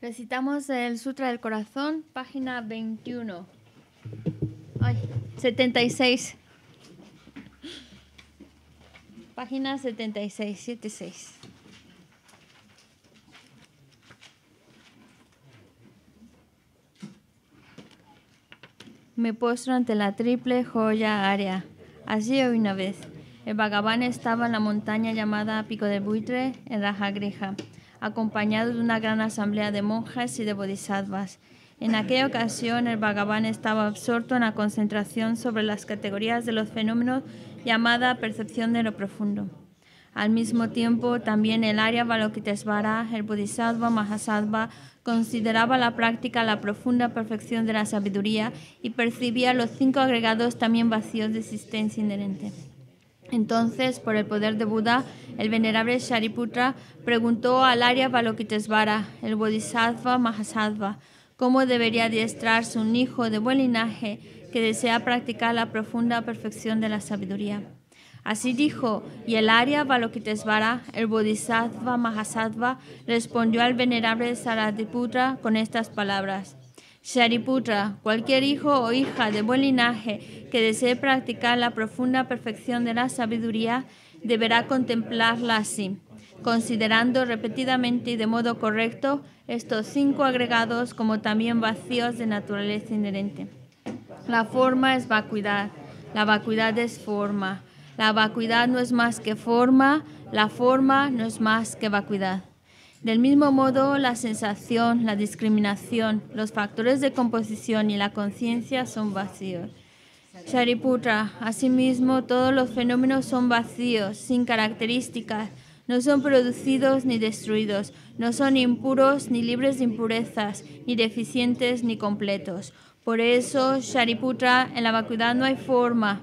Recitamos el Sutra del Corazón, página 21. Ay, 76. Página 76, 76. Me postro ante la triple joya área Así una vez, el Bhagavan estaba en la montaña llamada Pico del Buitre, en Rajagriha, acompañado de una gran asamblea de monjas y de bodhisattvas. En aquella ocasión, el Bhagavan estaba absorto en la concentración sobre las categorías de los fenómenos llamada percepción de lo profundo. Al mismo tiempo, también el área balokitesvara, el Bodhisattva Mahasattva, consideraba la práctica la profunda perfección de la sabiduría y percibía los cinco agregados también vacíos de existencia inherente. Entonces, por el poder de Buda, el venerable Shariputra preguntó al Arya Balokitesvara, el Bodhisattva Mahasattva, cómo debería adiestrarse un hijo de buen linaje que desea practicar la profunda perfección de la sabiduría. Así dijo, y el Arya Balokitesvara, el Bodhisattva Mahasattva, respondió al venerable Saradiputra con estas palabras. Shariputra, cualquier hijo o hija de buen linaje que desee practicar la profunda perfección de la sabiduría, deberá contemplarla así, considerando repetidamente y de modo correcto estos cinco agregados como también vacíos de naturaleza inherente. La forma es vacuidad, la vacuidad es forma, la vacuidad no es más que forma, la forma no es más que vacuidad. Del mismo modo, la sensación, la discriminación, los factores de composición y la conciencia son vacíos. Shariputra, asimismo, todos los fenómenos son vacíos, sin características, no son producidos ni destruidos, no son impuros ni libres de impurezas, ni deficientes ni completos. Por eso, Shariputra, en la vacuidad no hay forma,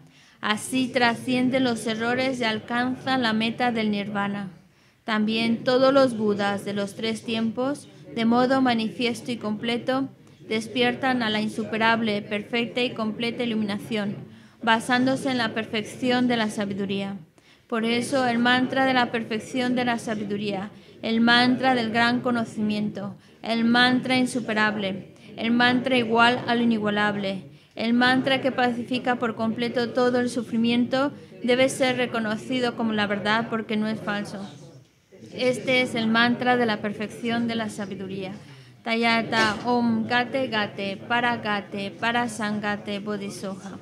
Así trascienden los errores y alcanzan la meta del nirvana. También todos los budas de los tres tiempos, de modo manifiesto y completo, despiertan a la insuperable, perfecta y completa iluminación, basándose en la perfección de la sabiduría. Por eso el mantra de la perfección de la sabiduría, el mantra del gran conocimiento, el mantra insuperable, el mantra igual al inigualable, el mantra que pacifica por completo todo el sufrimiento debe ser reconocido como la verdad porque no es falso. Este es el mantra de la perfección de la sabiduría. Tayata Om Gate Gate Para Gate Para Sangate Bodhisoha.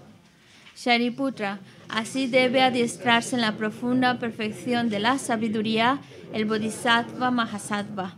Shariputra, así debe adiestrarse en la profunda perfección de la sabiduría el Bodhisattva Mahasattva.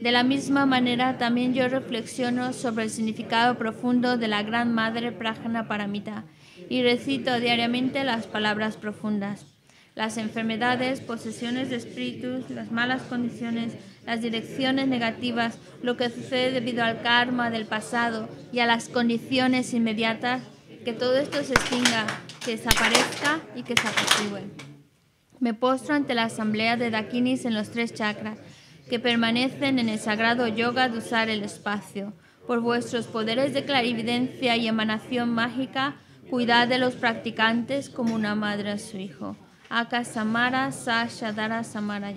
De la misma manera, también yo reflexiono sobre el significado profundo de la Gran Madre Prajna Paramita y recito diariamente las palabras profundas. Las enfermedades, posesiones de espíritus, las malas condiciones, las direcciones negativas, lo que sucede debido al karma del pasado y a las condiciones inmediatas, que todo esto se extinga, que desaparezca y que se apacigüe. Me postro ante la asamblea de Dakinis en los tres chakras que permanecen en el sagrado yoga de usar el espacio. Por vuestros poderes de clarividencia y emanación mágica, cuidad de los practicantes como una madre a su hijo. Aka Samara Sasha Samara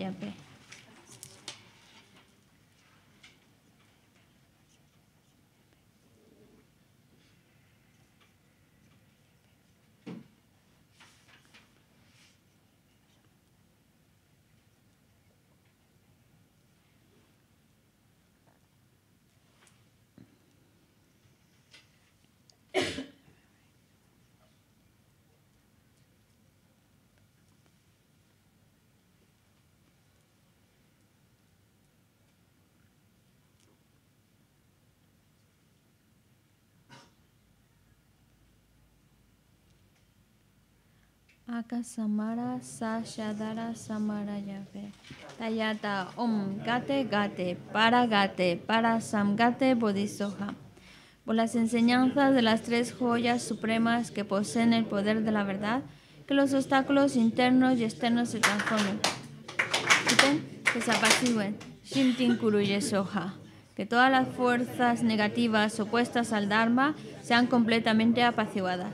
Akasamara Sashadara Samara Yave. Tayata Om Gate Gate Para Gate Para Samgate Bodhisoha. Por las enseñanzas de las tres joyas supremas que poseen el poder de la verdad, que los obstáculos internos y externos se transformen. Que se apaciguen. Shintin Kuruye Soha. Que todas las fuerzas negativas opuestas al Dharma sean completamente apaciguadas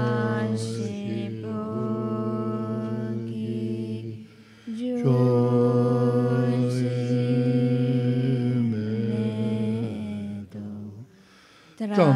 Drum.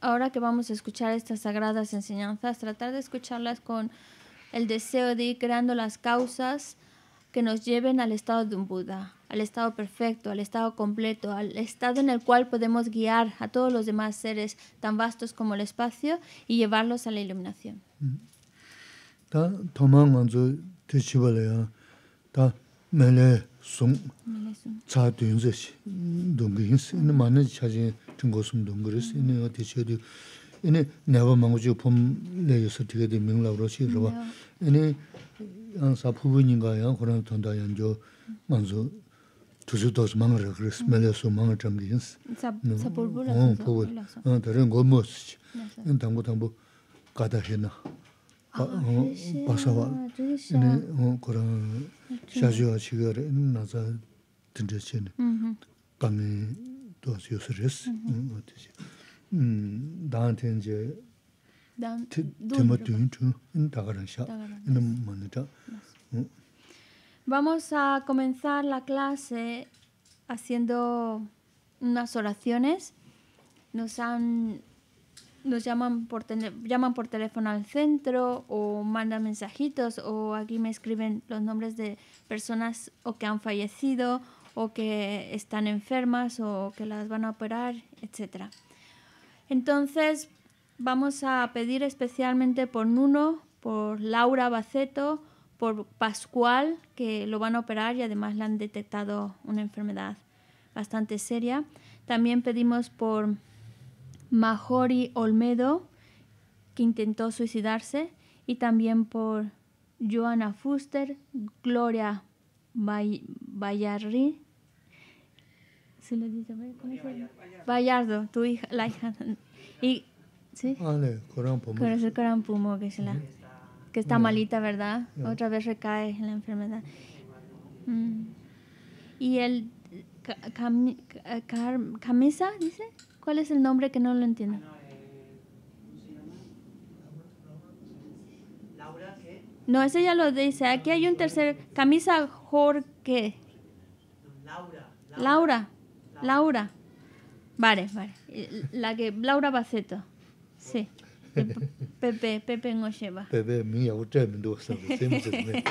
ahora que vamos a escuchar estas sagradas enseñanzas, tratar de escucharlas con el deseo de ir creando las causas que nos lleven al estado de un Buda, al estado perfecto, al estado completo, al estado en el cual podemos guiar a todos los demás seres tan vastos como el espacio y llevarlos a la iluminación. sōng tsā tuyōng zā shi dōng gā yīnsi, inā mā nā chā jīn tīng gō sōng dōng gā rīsi, inā yā tī chā dī, inā nā wā māngu chī pōm lā yō sā tī gā dī mīng lā wā rō shī rā wā, inā yā sā phū bī nī gā yā, sī sō sā rā rā Vamos a comenzar la clase haciendo unas oraciones. Nos han nos llaman por, llaman por teléfono al centro o mandan mensajitos o aquí me escriben los nombres de personas o que han fallecido o que están enfermas o que las van a operar, etcétera. Entonces vamos a pedir especialmente por Nuno, por Laura Baceto, por Pascual, que lo van a operar y además le han detectado una enfermedad bastante seria. También pedimos por Majori Olmedo, que intentó suicidarse, y también por Joana Fuster, Gloria Bayarri. ¿se dice? Vallardo, tu hija, la hija. Y, ¿sí? Ah, que, es la, que está malita, ¿verdad? Otra vez recae en la enfermedad. Mm. Y el camisa, dice, ¿Cuál es el nombre que no lo entiendo? Ah, no, eh, ¿Laura qué? No, ese ya lo dice. Aquí hay un tercer. Camisa Jorge. Laura. Laura. Laura. Vale, vale. La que. Laura Baceto. Sí. Pepe, Pepe lleva. Pepe, mía,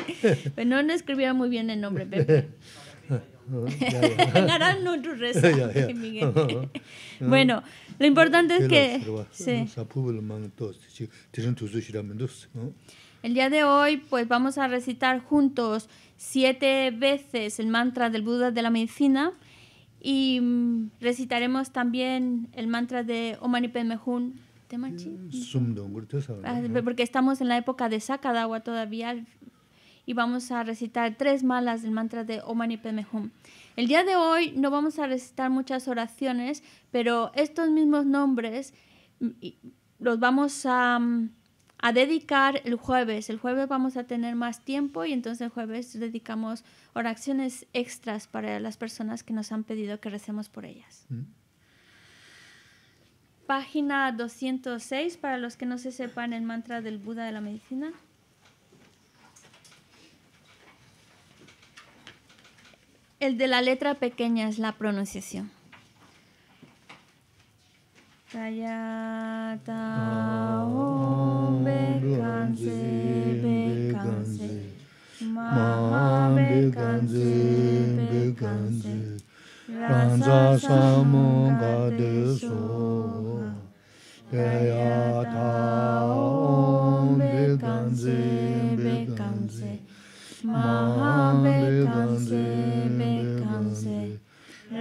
Pero no escribía muy bien el nombre, Pepe. Ah, ah, Ganarán nuestro rezo, bueno, lo importante es que... El día de hoy, pues vamos a recitar juntos siete veces el mantra del Buda de la medicina y mm, recitaremos también el mantra de Omani Padme ah, Porque estamos en la época de agua todavía, y vamos a recitar tres malas del mantra de Omani y Hum. El día de hoy no vamos a recitar muchas oraciones, pero estos mismos nombres mm, los vamos mm, a, dedicar el jueves. El jueves vamos a tener más tiempo y entonces el jueves dedicamos oraciones extras para las personas que nos han pedido que recemos por ellas. Mm. Página 206 para los que no se sepan el mantra del Buda de la medicina. El de la letra pequeña es la pronunciación. Tayata om bekanze bekanze ma bekanze bekanze ranza samonga de so tayata om bekanze bekanze ma bekanze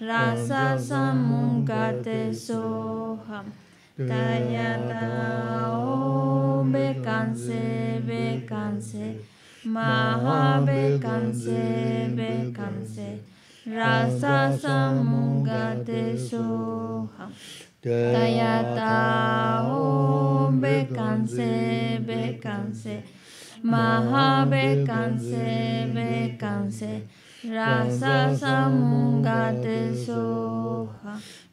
rasa samungate soham tayata ombe kanse be kanse maha be kanse be kanse rasa samungate soham tayata ombe kanse be kanse maha be kanse, be kanse. 라사사문가대소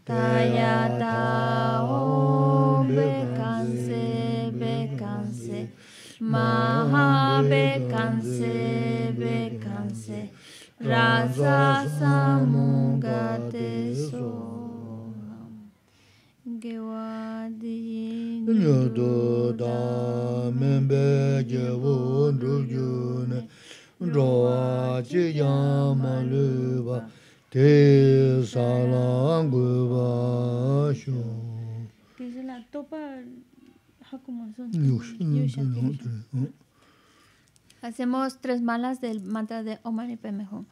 다야다오 베칸세 베칸세 마하베칸세 베칸세 라사사문가대소 게와디이 뉴도다 멘베 제원루주네 Hacemos tres malas del mantra de Omar y Pemejo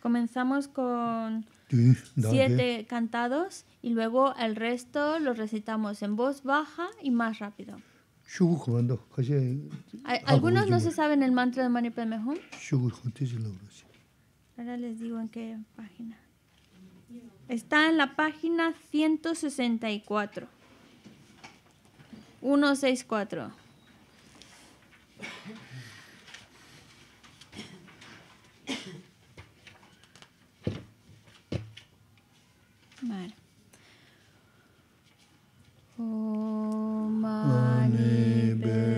Comenzamos con siete cantados y luego el resto lo recitamos en voz baja y más rápido. Algunos no se saben el mantra de Mani Padme Hum. Ahora les digo en qué página. Está en la página 164. 164. Vale. Oh, neighbor.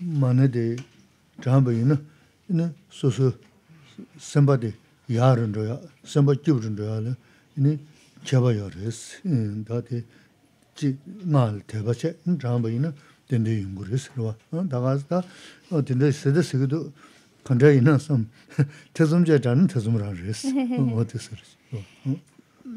mane de chāmba yīna, so sūsū semba de yā rindu yā, sēmbā jīb rindu yā lā, yīna chēba yā rēs, dā de jī ngā lā tēba chē, yīna chāmba yīna dēndē yīngu rwa. Dā gās dā, dēndē sēdā sīkidu kāntā yīna sām, tēsum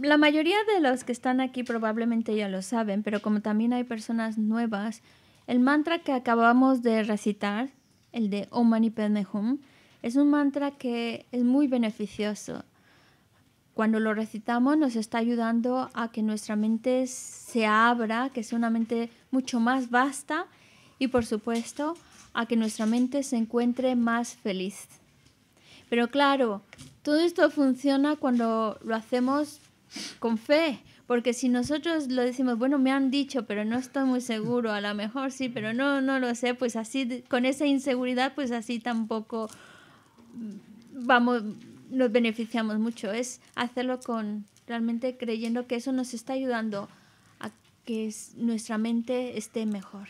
La mayoría de los que están aquí probablemente ya lo saben, pero como también hay personas nuevas, el mantra que acabamos de recitar, el de Om Mani Padme Hum, es un mantra que es muy beneficioso. Cuando lo recitamos nos está ayudando a que nuestra mente se abra, que sea una mente mucho más vasta y por supuesto a que nuestra mente se encuentre más feliz. Pero claro, todo esto funciona cuando lo hacemos con fe, porque si nosotros lo decimos, bueno, me han dicho, pero no estoy muy seguro, a lo mejor sí, pero no, no lo sé, pues así, con esa inseguridad, pues así tampoco mm, vamos, nos beneficiamos mucho. Es hacerlo con realmente creyendo que eso nos está ayudando a que nuestra mente esté mejor.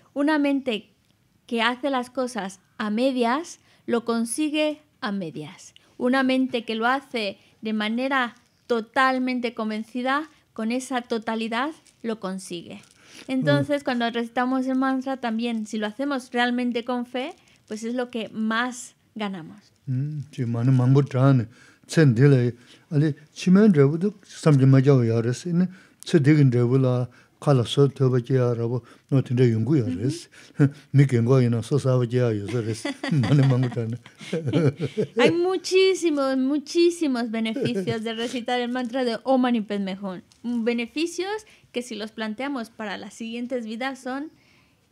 Una mente que hace las cosas a medias, lo consigue a medias. Una mente que lo hace de manera totalmente convencida, con esa totalidad, lo consigue. Entonces, mm. cuando recitamos el mantra, también si lo hacemos realmente con fe, pues es lo que más ganamos. Hay muchísimos, muchísimos beneficios de recitar el mantra de Om Mani Padme Beneficios que si los planteamos para las siguientes vidas son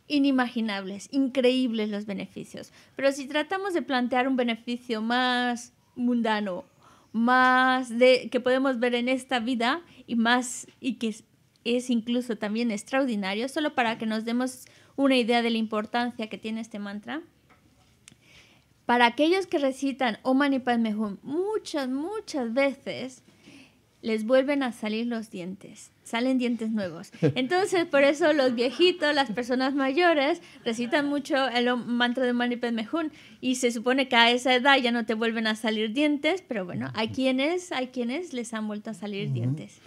inimaginables, increíbles los beneficios. Pero si tratamos de plantear un beneficio más mundano, más de que podemos ver en esta vida y más y que es incluso también extraordinario, solo para que nos demos una idea de la importancia que tiene este mantra. Para aquellos que recitan Om Mani Padme Hum muchas, muchas veces, les vuelven a salir los dientes, salen dientes nuevos. Entonces, por eso los viejitos, las personas mayores, recitan mucho el mantra de Mani Padme Hum y se supone que a esa edad ya no te vuelven a salir dientes, pero bueno, hay quienes, hay quienes les han vuelto a salir dientes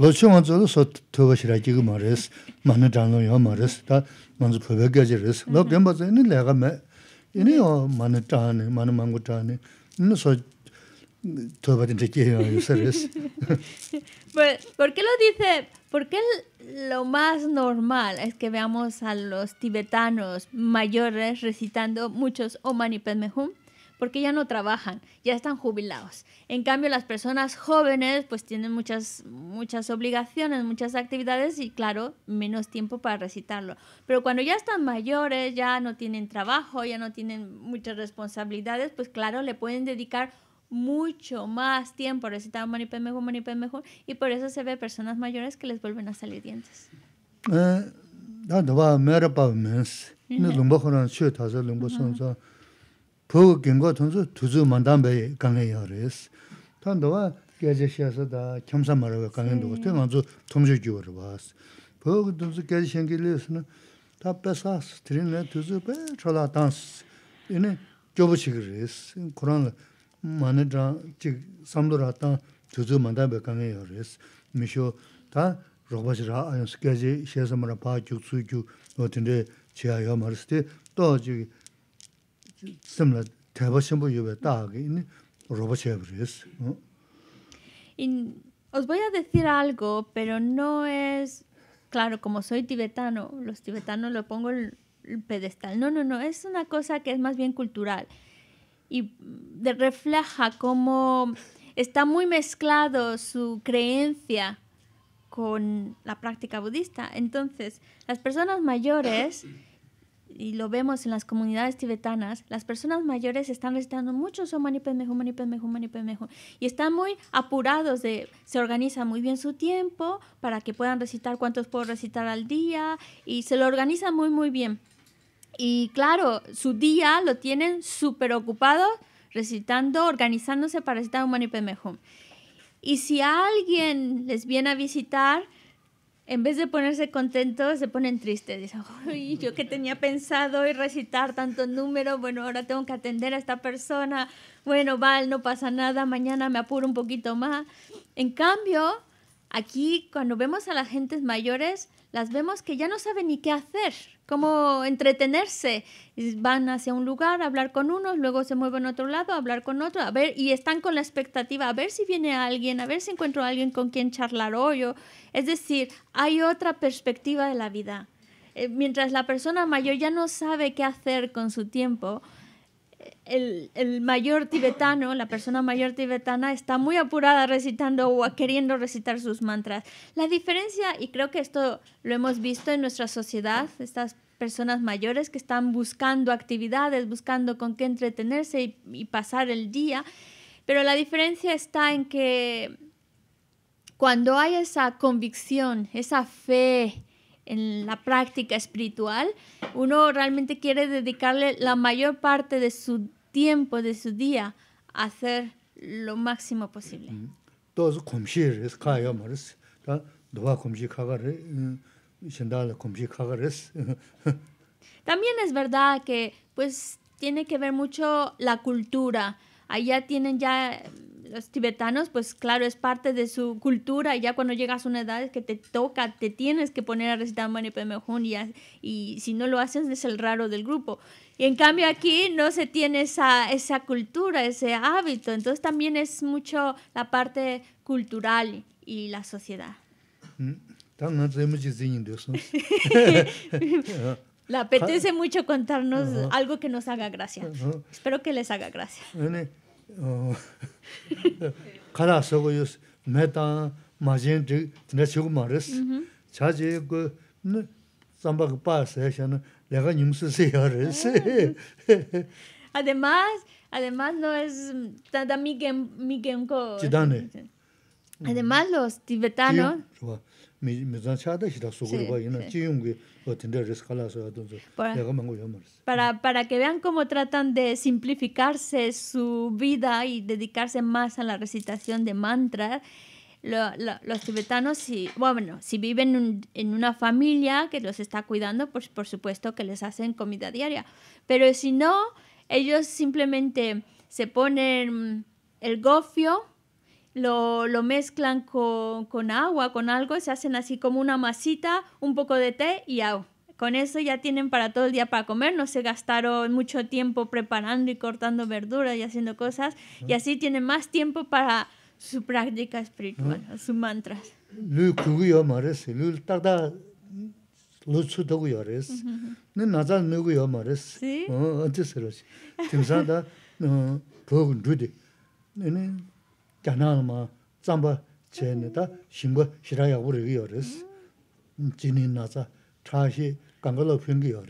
lochi ngā tsu sō tōba shirāki kī mā rēs, mā nā tāng lō yō mā se tā ngā tsu phobhā kia jī rēs. Lō kēng bā tsu inī lē kā mē, inī ¿Por qué lo dice? ¿Por qué lo más normal es que veamos a los tibetanos mayores recitando muchos Om Mani Padme Hum? porque ya no trabajan, ya están jubilados. En cambio, las personas jóvenes pues tienen muchas, muchas obligaciones, muchas actividades y claro, menos tiempo para recitarlo. Pero cuando ya están mayores, ya no tienen trabajo, ya no tienen muchas responsabilidades, pues claro, le pueden dedicar mucho más tiempo a recitar Manipé mejor, Manipé mejor, y por eso se ve personas mayores que les vuelven a salir dientes. Uh pōgō gīngwā tōngsō tūzū māndāmbē gāngē yā rēs. Tān tōwa gāzhē shiāsā dā khyamsā mā rāwā gāngē ndō gās, tē ngā tsō tōmchō kī wā rāwās. Pōgō tōngsō gāzhē shiāngi lē sō nā, tā pē sās, tērī nā tūzū pē chōlā tāns, inē gyōbō shik rēs. y Os voy a decir algo, pero no es... Claro, como soy tibetano, los tibetanos lo pongo el, pedestal. No, no, no, es una cosa que es más bien cultural y de, refleja cómo está muy mezclado su creencia con la práctica budista. Entonces, las personas mayores y lo vemos en las comunidades tibetanas, las personas mayores están recitando muchos y están muy apurados de, se organiza muy bien su tiempo para que puedan recitar cuántos puedo recitar al día y se lo organizan muy, muy bien. Y claro, su día lo tienen súper ocupado recitando, organizándose para recitar om Mani Y si alguien les viene a visitar, en vez de ponerse contentos, se ponen tristes. Dicen, uy, yo que tenía pensado y recitar tanto número, bueno, ahora tengo que atender a esta persona, bueno, vale, no pasa nada, mañana me apuro un poquito más. En cambio, aquí cuando vemos a las gentes mayores, las vemos que ya no saben ni qué hacer como entretenerse. Van hacia un lugar, hablar con unos, luego se mueven a otro lado, hablar con otro, a ver, y están con la expectativa, a ver si viene alguien, a ver si encuentro a alguien con quien charlar hoy. es decir, hay otra perspectiva de la vida. Eh, mientras la persona mayor ya no sabe qué hacer con su tiempo, el, mayor tibetano, la persona mayor tibetana, está muy apurada recitando o queriendo recitar sus mantras. La diferencia, y creo que esto lo hemos visto en nuestra sociedad, estas personas mayores que están buscando actividades, buscando con qué entretenerse y, y pasar el día, pero la diferencia está en que cuando hay esa convicción, esa fe, en la práctica espiritual, uno realmente quiere dedicarle la mayor parte de su tiempo, de su día, a hacer lo máximo posible. También es verdad que pues tiene que ver mucho la cultura. Allá tienen ya los tibetanos, pues claro, es parte de su cultura. Ya cuando llegas a una edad que te toca, te tienes que poner a recitar Mani Padme Hum y, si no lo haces es el raro del grupo. Y en cambio aquí no se tiene esa, esa cultura, ese hábito. Entonces también es mucho la parte cultural y la sociedad. Mm. Le apetece ah. mucho contarnos algo que nos haga gracia. Espero que les haga gracia kala soko yus me tang ma jen chik tina chigo ma res. Cha chi Además, además no es tanda mi genko. Chidane. Además los tibetanos. Para, para que vean cómo tratan de simplificarse su vida y dedicarse más a la recitación de mantras, los tibetanos, si, bueno, si viven en una familia que los está cuidando, pues por supuesto que les hacen comida diaria. Pero si no, ellos simplemente se ponen el gofio, lo, mezclan con, agua, con algo, se hacen así como una masita, un poco de té y agua. Con eso ya tienen para todo el día para comer, no se gastaron mucho tiempo preparando y cortando verduras y haciendo cosas, y así tienen más tiempo para su práctica espiritual, sus mantras. 간나마 na nama tsa mpa tse nita shimpa shiraya uru jini tsa Oh,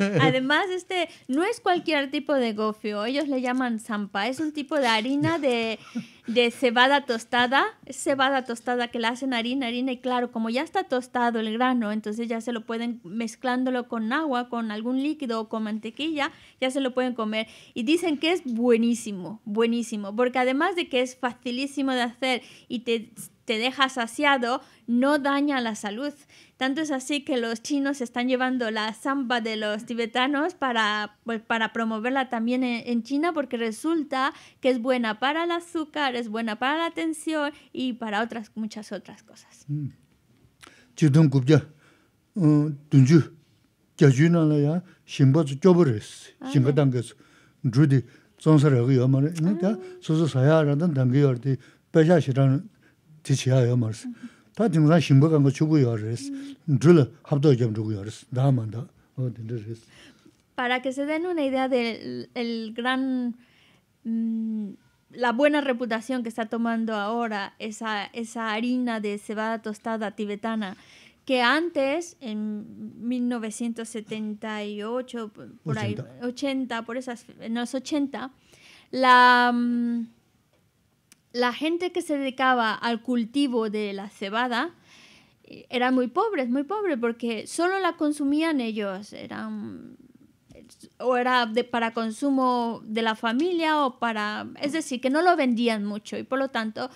además, este no es cualquier tipo de gofio, ellos le llaman zampa, es un tipo de harina de, de cebada tostada, es cebada tostada que la hacen harina, harina y claro, como ya está tostado el grano, entonces ya se lo pueden mezclándolo con agua, con algún líquido o con mantequilla, ya se lo pueden comer y dicen que es buenísimo, buenísimo, porque además de que es facilísimo de hacer y te te deja saciado, no daña la salud. Tanto es así que los chinos están llevando la samba de los tibetanos para, pues, para promoverla también en, China porque resulta que es buena para el azúcar, es buena para la tensión y para otras muchas otras cosas. Para que se den una idea del el gran... Mm, la buena reputación que está tomando ahora esa, esa harina de cebada tostada tibetana, que antes, en 1978, por ahí, 80, por esas, en los 80, la... Mm, la gente que se dedicaba al cultivo de la cebada eh, era muy pobre, muy pobre, porque solo la consumían ellos, o era para consumo de la familia o para, es decir, que no lo vendían mucho y por lo tanto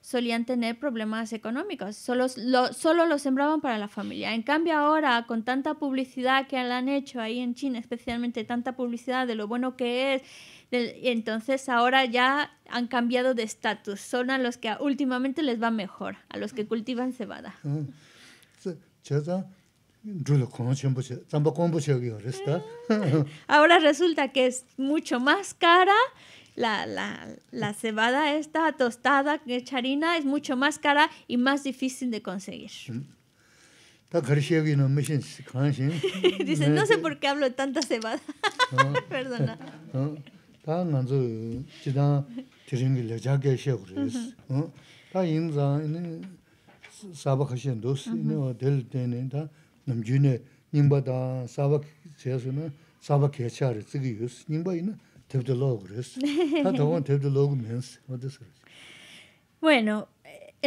solían tener problemas económicos, solo lo, solo lo sembraban para la familia. En cambio ahora, con tanta publicidad que han hecho ahí en China, especialmente tanta publicidad de lo bueno que es, entonces ahora ya han cambiado de estatus, son a los que últimamente les va mejor, a los que cultivan cebada. Ahora resulta que es mucho más cara la, la, la, cebada esta tostada, charina, es mucho más cara y más difícil de conseguir. Dice, no sé por qué hablo de tanta cebada. Perdona. Bueno, en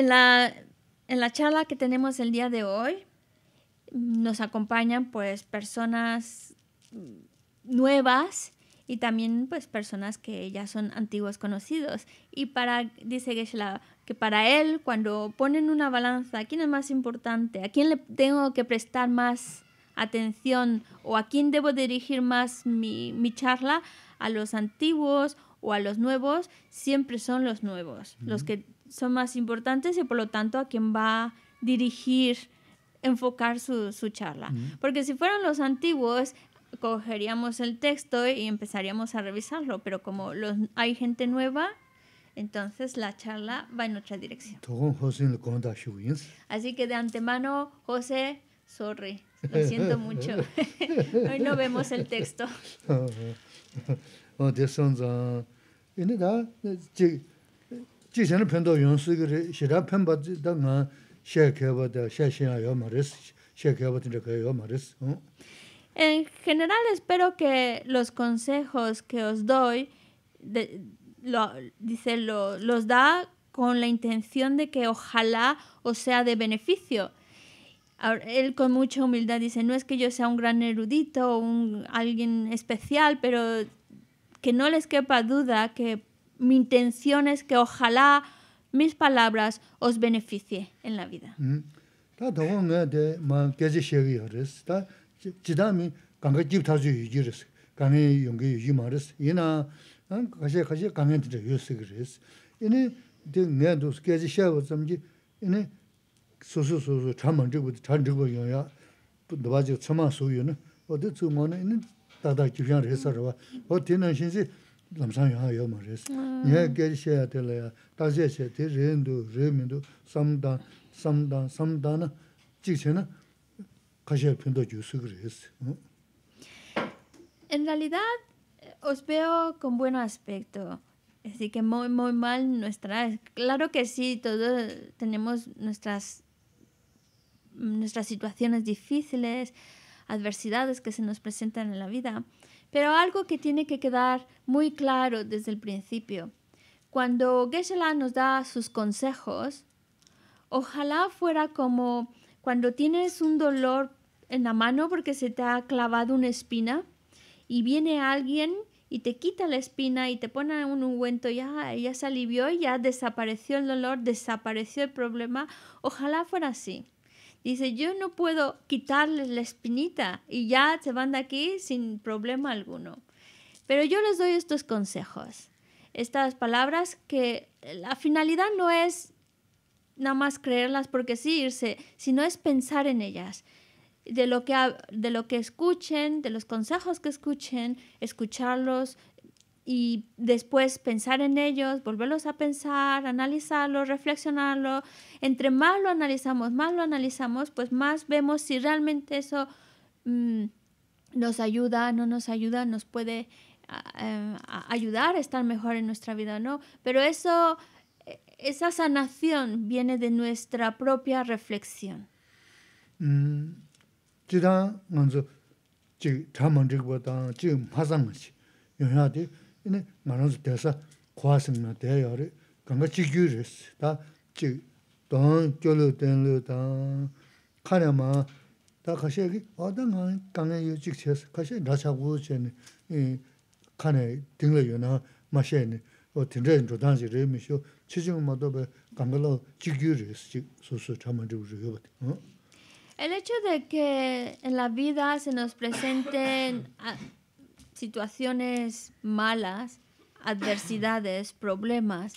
la en la charla que tenemos el día de hoy nos acompañan pues personas nuevas y también pues personas que ya son antiguos conocidos. Y para, dice geshe que para él cuando ponen una balanza, ¿a quién es más importante? ¿A quién le tengo que prestar más atención? ¿O a quién debo dirigir más mi, charla? ¿A los antiguos o a los nuevos? Siempre son los nuevos, los que son más importantes y por lo tanto a quién va a dirigir enfocar su, charla. Porque si fueran los antiguos, cogeríamos el texto y empezaríamos a revisarlo, pero como hay gente nueva, entonces la charla va en otra dirección. Así que de antemano, José, sorry, lo siento mucho. Hoy no vemos el texto. En general espero que los consejos que os doy, los da con la intención de que ojalá os sea de beneficio. él con mucha humildad dice, no es que yo sea un gran erudito o un, alguien especial, pero que no les quepa duda que mi intención es que ojalá mis palabras os beneficie en la vida. Mm-hmm. Eh, 지다미 강가 집 타주 유지르스 강에 용게 유지 말스 이나 가시 가시 강에 들 유스 그레스 이네 데 내도 스케지 샤워 이니 이네 소소소소 참만 저거 잘 저거 용야 너바지 참만 소유는 어디 주문에 있는 다다 기량 해서 봐 어디는 신지 남상 영화 요 말스 예 게셔야 될래야 다제세 데 렌도 레민도 삼다 삼다 삼다나 En realidad, os veo con buen aspecto. Así que muy, muy mal nuestra... Claro que sí, todos tenemos nuestras, nuestras situaciones difíciles, adversidades que se nos presentan en la vida. Pero algo que tiene que quedar muy claro desde el principio. Cuando geshe nos da sus consejos, ojalá fuera como cuando tienes un dolor en la mano porque se te ha clavado una espina y viene alguien y te quita la espina y te pone un ungüento, ya, ya se alivió, ya desapareció el dolor, desapareció el problema. Ojalá fuera así. Dice, yo no puedo quitarles la espinita y ya se van de aquí sin problema alguno. Pero yo les doy estos consejos, estas palabras que la finalidad no es nada más creerlas porque sí irse, sino es pensar en ellas de lo que, de lo que escuchen, de los consejos que escuchen, escucharlos y después pensar en ellos, volverlos a pensar, analizarlos, reflexionarlos. Entre más lo analizamos, más lo analizamos, pues más vemos si realmente eso mm, nos ayuda, no nos ayuda, nos puede ayudar a estar mejor en nuestra vida, ¿no? Pero eso, e, esa sanación viene de nuestra propia reflexión. Mm, 지다 먼저 지 타만 저거 봐다 지 마상 같이 여하데 이네 마노스 대사 고아스는 대열이 그런가 지규르스 다지 돈 쫄로 된로 다 카냐마 다 가셔기 어떤 강에 강에 유직 쳐서 가시 나사고 전에 이 카네 등을 요나 마셔네 어 등전 조단지 레미쇼 최종마도 강글로 지규르스 소소 참아 주고 그거 어 El hecho de que en la vida se nos presenten situaciones malas, adversidades, problemas,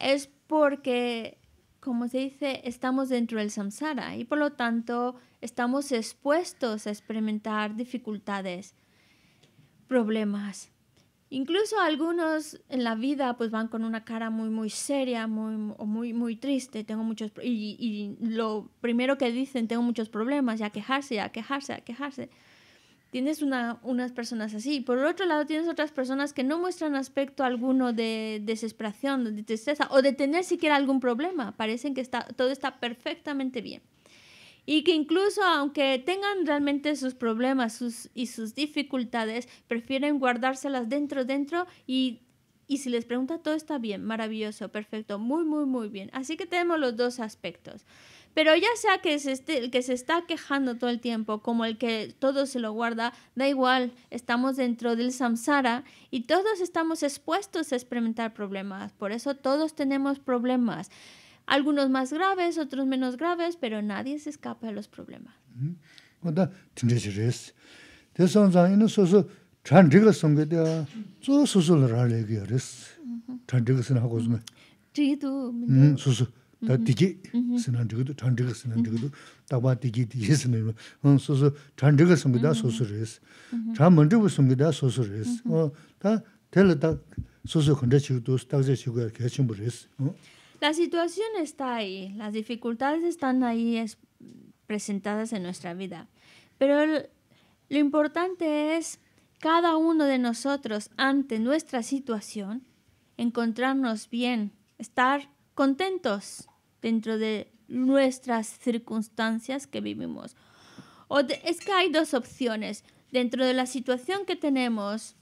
es porque, como se dice, estamos dentro del samsara y por lo tanto estamos expuestos a experimentar dificultades, problemas. Incluso algunos en la vida pues van con una cara muy muy seria, muy muy triste, tengo muchos y, lo primero que dicen, tengo muchos problemas, ya quejarse, a quejarse, a quejarse. Tienes una, unas personas así. Por el otro lado tienes otras personas que no muestran aspecto alguno de desesperación, de tristeza o de tener siquiera algún problema. Parecen que está, todo está perfectamente bien y que incluso aunque tengan realmente sus problemas sus, y sus dificultades, prefieren guardárselas dentro, dentro y, si les pregunta todo está bien, maravilloso, perfecto, muy, muy, muy bien. Así que tenemos los dos aspectos. Pero ya sea que el que se está quejando todo el tiempo, como el que todo se lo guarda, da igual, estamos dentro del samsara y todos estamos expuestos a experimentar problemas. Por eso todos tenemos problemas algunos más graves, otros menos graves, pero nadie se escapa de los problemas. La situación está ahí, las dificultades están ahí presentadas en nuestra vida, pero lo importante es cada uno de nosotros ante nuestra situación encontrarnos bien, estar contentos dentro de nuestras circunstancias que vivimos. O es que hay dos opciones. Dentro de la situación que tenemos,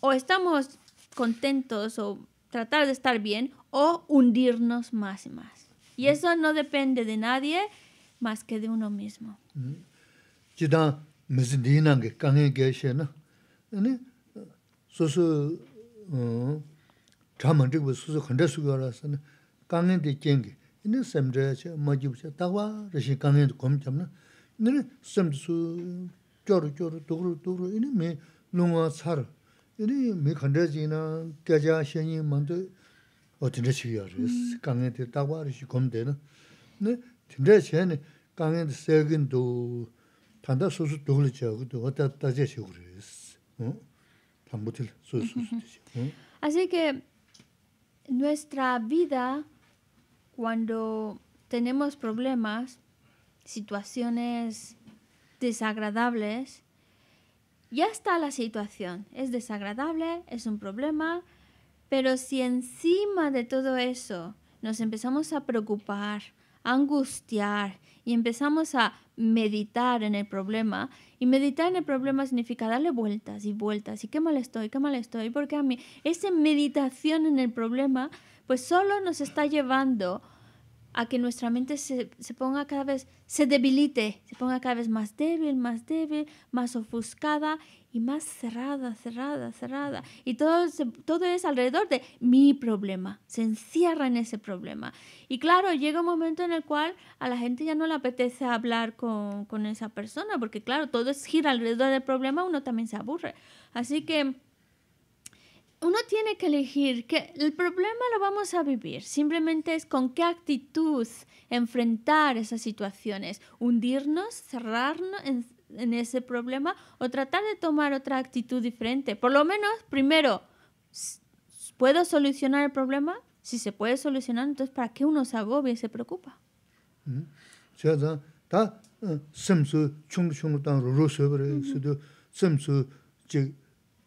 o estamos contentos o tratar de estar bien o hundirnos más y más. Y mm. eso no depende de nadie más que de uno mismo. Chidang mizdi nangi kange geshe na, ane susu chamandrikwa susu khanda suga rasa na, kange di jengi, ane samdraya che, majibu tawa rashi kange di komcham na, ane samdi su joru joru, dogru dogru, ane me lungwa tsara, así que nuestra vida cuando tenemos problemas situaciones desagradables ya está la situación, es desagradable, es un problema, pero si encima de todo eso nos empezamos a preocupar, a angustiar y empezamos a meditar en el problema, y meditar en el problema significa darle vueltas y vueltas, y qué mal estoy, qué mal estoy, porque a mí esa meditación en el problema pues solo nos está llevando a que nuestra mente se, ponga cada vez, se debilite, se ponga cada vez más débil, más débil, más ofuscada y más cerrada, cerrada, cerrada. Y todo, todo es alrededor de mi problema, se encierra en ese problema. Y claro, llega un momento en el cual a la gente ya no le apetece hablar con, esa persona, porque claro, todo es gira alrededor del problema, uno también se aburre. Así que uno tiene que elegir que el problema lo vamos a vivir, simplemente es con qué actitud enfrentar esas situaciones, hundirnos, cerrarnos en, ese problema o tratar de tomar otra actitud diferente. Por lo menos, primero, ¿puedo solucionar el problema? Si se puede solucionar, entonces ¿para qué uno se agobia y se preocupa? Mm-hmm.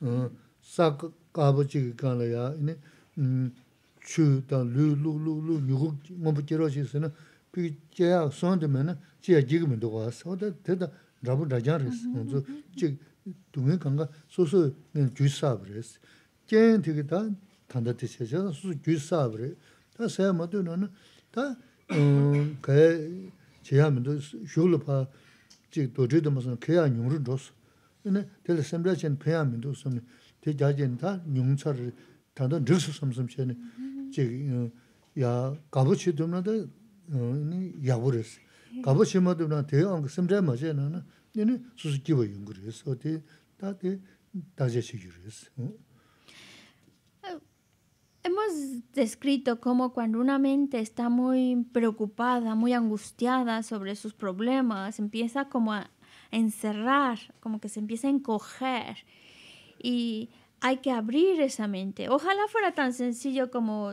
sāk kāpa chīki kāla yā, inī, chū, tā, lū, lū, lū, lū, yūgū, ngōpa chīrō chī sī na, pī chē yā, sōn tī mē na, 다 yā jīgī mē tō kwa sā, tā, tē tā, rāpa rājā rī sī, ngō tsū, sū sū, jū tā, sū sū, jū rī, tā, tā, pā, ina tila semra chen peya mendo somni, te ja chen ta nyung tsar tanda nirksu somsom chen chik ya kabu chi dhumna ya u res. Kabu chi ma dhumna te anka semra ma chen o te ta te daja chi yu Hemos descrito cómo cuando una mente está muy preocupada, muy angustiada sobre sus problemas, empieza como a encerrar, como que se empieza a encoger. Y hay que abrir esa mente. Ojalá fuera tan sencillo como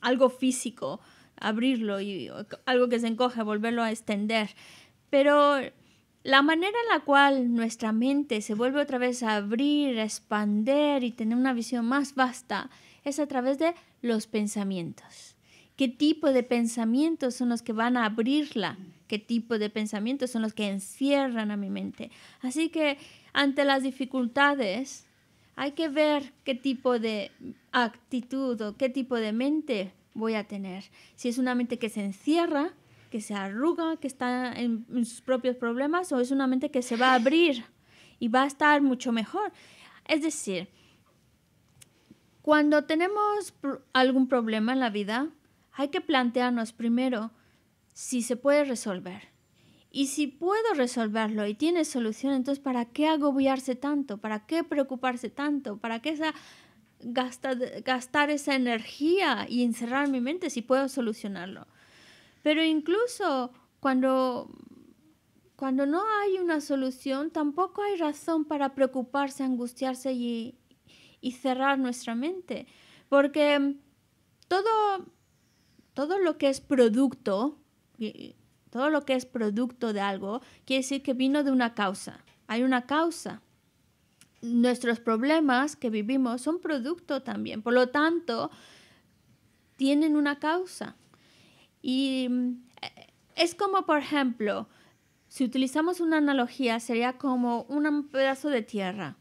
algo físico, abrirlo y algo que se encoge, volverlo a extender. Pero la manera en la cual nuestra mente se vuelve otra vez a abrir, a expander y tener una visión más vasta es a través de los pensamientos. ¿Qué tipo de pensamientos son los que van a abrirla? qué tipo de pensamientos son los que encierran a mi mente. Así que ante las dificultades hay que ver qué tipo de actitud o qué tipo de mente voy a tener. Si es una mente que se encierra, que se arruga, que está en, sus propios problemas, o es una mente que se va a abrir y va a estar mucho mejor. Es decir, cuando tenemos algún problema en la vida, hay que plantearnos primero si se puede resolver. Y si puedo resolverlo y tiene solución, entonces ¿para qué agobiarse tanto? ¿Para qué preocuparse tanto? ¿Para qué gastar, gastar esa energía y encerrar mi mente si puedo solucionarlo? Pero incluso cuando, cuando no hay una solución, tampoco hay razón para preocuparse, angustiarse y, cerrar nuestra mente. Porque todo, todo lo que es producto todo lo que es producto de algo, quiere decir que vino de una causa. Hay una causa. Nuestros problemas que vivimos son producto también, por lo tanto, tienen una causa. Y eh, es como, por ejemplo, si utilizamos una analogía, sería como un pedazo de tierra.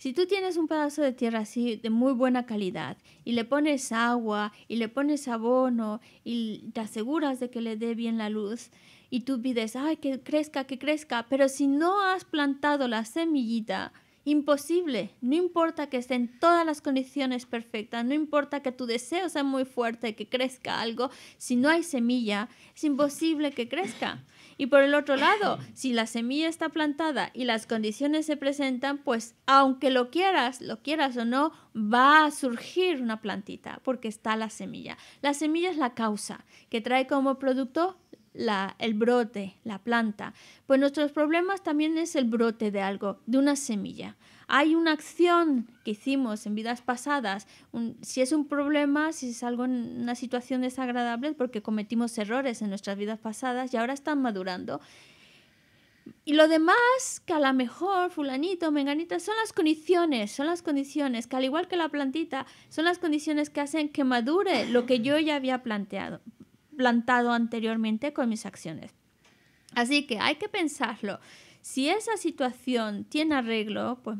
Si tú tienes un pedazo de tierra así de muy buena calidad y le pones agua y le pones abono y te aseguras de que le dé bien la luz y tú pides, ay, que crezca, que crezca, pero si no has plantado la semillita, imposible, no importa que esté en todas las condiciones perfectas, no importa que tu deseo sea muy fuerte, que crezca algo, si no hay semilla, es imposible que crezca. Y por el otro lado, si la semilla está plantada y las condiciones se presentan, pues aunque lo quieras, lo quieras o no, va a surgir una plantita porque está la semilla. La semilla es la causa que trae como producto el brote, la planta. Pues nuestros problemas también es el brote de algo, de una semilla hay una acción que hicimos en vidas pasadas, si es un problema, si es algo una situación desagradable, porque cometimos errores en nuestras vidas pasadas y ahora están madurando. Y lo demás, que a lo mejor fulanito, menganita, son las condiciones, son las condiciones, que al igual que la plantita, son las condiciones que hacen que madure lo que yo ya había planteado, plantado anteriormente con mis acciones. Así que hay que pensarlo. Si esa situación tiene arreglo, pues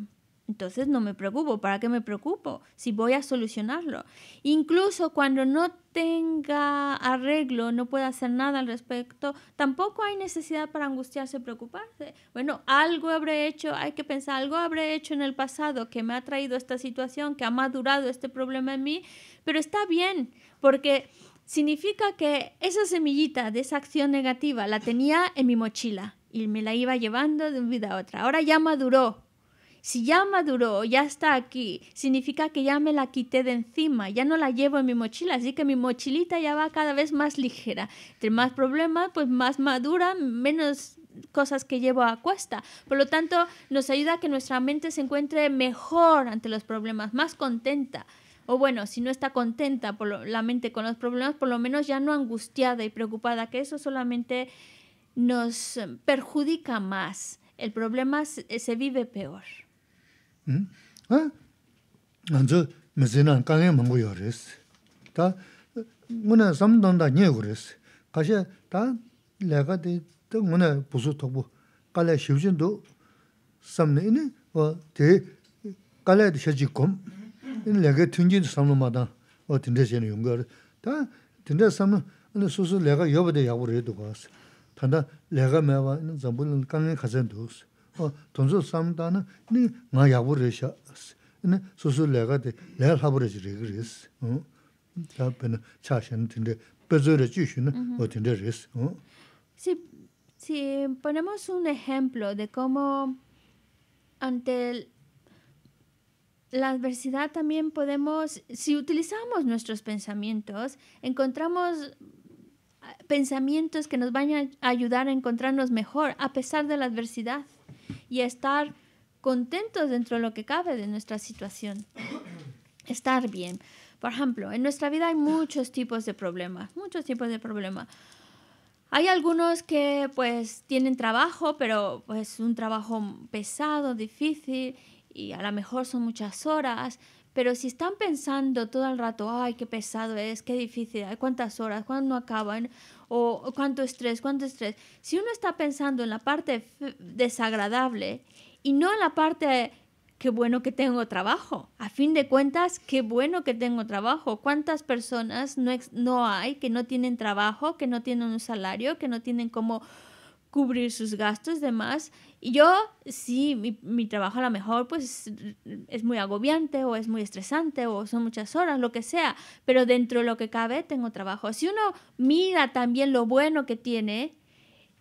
entonces no me preocupo. ¿Para qué me preocupo? Si voy a solucionarlo. Incluso cuando no tenga arreglo, no pueda hacer nada al respecto, tampoco hay necesidad para angustiarse, preocuparse. Bueno, algo habré hecho, hay que pensar, algo habré hecho en el pasado que me ha traído esta situación, que ha madurado este problema en mí, pero está bien, porque significa que esa semillita de esa acción negativa la tenía en mi mochila y me la iba llevando de un vida a otra. Ahora ya maduró, si ya maduró, ya está aquí, significa que ya me la quité de encima, ya no la llevo en mi mochila, así que mi mochilita ya va cada vez más ligera. Entre más problemas, pues más madura, menos cosas que llevo a cuesta. Por lo tanto, nos ayuda a que nuestra mente se encuentre mejor ante los problemas, más contenta. O bueno, si no está contenta por la mente con los problemas, por lo menos ya no angustiada y preocupada, que eso solamente nos perjudica más. El problema se vive peor. 응? mizinān kāngyā mānggū yō rēs. Tā ngūnā samdāndā nyē gu rēs. Kāshē tā lēkā tī tā ngūnā būsū tōkbū. Kālē shivjīn tū samdā inī wā tī kālē tī shachī kōm. Inī lēkā tīngjī tū samdā mātā wā tīndē shēni yōnggū yō rēs. Tā tīndē samdā inī sūsū Entonces, Si, si ponemos un ejemplo de cómo ante la adversidad también podemos, si utilizamos nuestros pensamientos, encontramos ah, pensamientos que nos vayan a ayudar a encontrarnos mejor a pesar de la adversidad y estar contentos dentro de lo que cabe de nuestra situación. Estar bien. Por ejemplo, en nuestra vida hay muchos tipos de problemas, muchos tipos de problemas. Hay algunos que pues tienen trabajo, pero pues un trabajo pesado, difícil y a lo mejor son muchas horas, pero si están pensando todo el rato, ay, qué pesado es, qué difícil, hay cuántas horas, cuándo acaban, o, cuánto estrés, cuánto estrés. Si uno está pensando en la parte desagradable y no en la parte qué bueno que tengo trabajo. A fin de cuentas, qué bueno que tengo trabajo. ¿Cuántas personas no, hay que no tienen trabajo, que no tienen un salario, que no tienen cómo cubrir sus gastos, demás? Y yo, sí, mi, trabajo a lo mejor pues es muy agobiante o es muy estresante o son muchas horas, lo que sea, pero dentro de lo que cabe tengo trabajo. Si uno mira también lo bueno que tiene,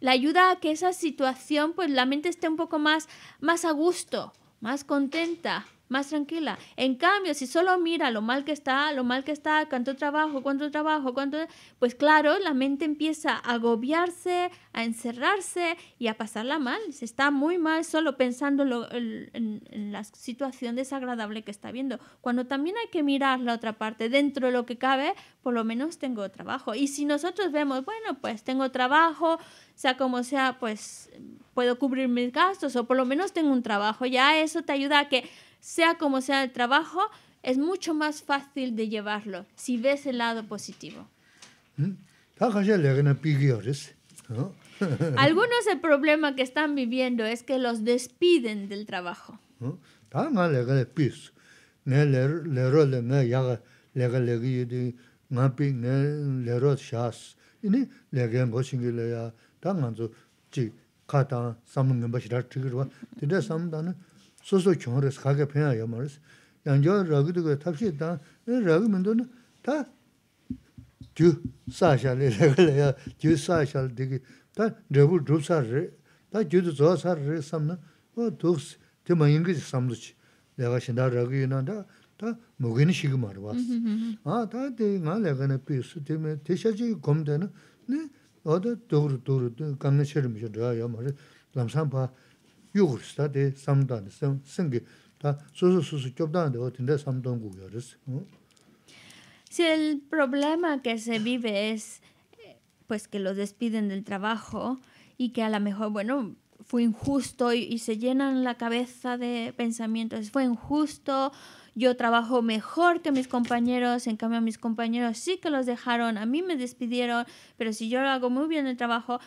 le ayuda a que esa situación pues la mente esté un poco más, más a gusto, más contenta, más tranquila. En cambio, si solo mira lo mal que está, lo mal que está, cuánto trabajo, cuánto trabajo, cuánto, pues claro, la mente empieza a agobiarse, a encerrarse y a pasarla mal. Se está muy mal solo pensando en, en, la situación desagradable que está viendo. Cuando también hay que mirar la otra parte, dentro de lo que cabe, por lo menos tengo trabajo. Y si nosotros vemos, bueno, pues tengo trabajo, sea como sea, pues puedo cubrir mis gastos o por lo menos tengo un trabajo, ya eso te ayuda a que sea como sea el trabajo, es mucho más fácil de llevarlo si ves el lado positivo. ¿Mm? Ah, Algunos el problema que están viviendo es que los despiden del trabajo. Ah, 소소 중어스 가게 변화 여머스 양저 라기도 그 탑시 다 라기 다 다주 사샤리 레글이야 주 사샤리 되게 다 레부 줍사르 다 주도 조사르 삼나 어 독스 대마 인기 삼도치 내가 신다 라기 유난다 다 먹으니 식이 말어 봤어 아다 대가 내가네 피스 때문에 대셔지 검되는 네 어디 도르 도르 강내처럼 저야 여머스 남산파 Si el problema que se vive es pues que los despiden del trabajo y que a lo mejor, bueno, fue injusto y, se llenan la cabeza de pensamientos, fue injusto, yo trabajo mejor que mis compañeros, en cambio mis compañeros sí que los dejaron, a mí me despidieron, pero si yo lo hago muy bien el trabajo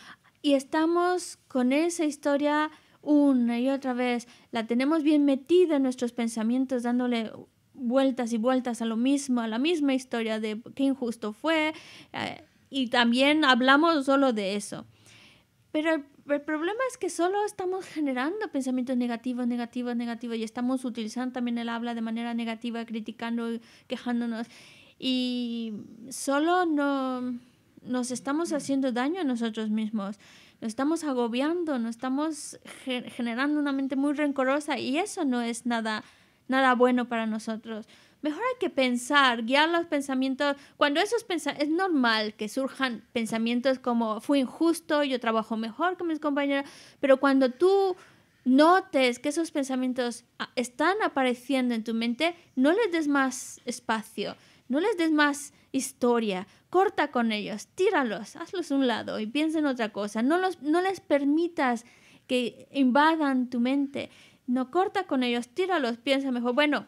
y estamos con esa historia una y otra vez, la tenemos bien metida en nuestros pensamientos, dándole vueltas y vueltas a lo mismo, a la misma historia de qué injusto fue, eh, y también hablamos solo de eso. Pero el, problema es que solo estamos generando pensamientos negativos, negativos, negativos, y estamos utilizando también el habla de manera negativa, criticando, quejándonos, y solo no, nos estamos mm. haciendo daño a nosotros mismos nos estamos agobiando, nos estamos generando una mente muy rencorosa y eso no es nada, nada bueno para nosotros. Mejor hay que pensar, guiar los pensamientos. Cuando esos pensamientos, es normal que surjan pensamientos como fui injusto, yo trabajo mejor que mis compañeros, pero cuando tú notes que esos pensamientos ah, están apareciendo en tu mente, no les des más espacio, no les des más historia, corta con ellos, tíralos, hazlos un lado y piensa en otra cosa, no, no les permitas que invadan tu mente, no corta con ellos, tíralos, piensa mejor, bueno,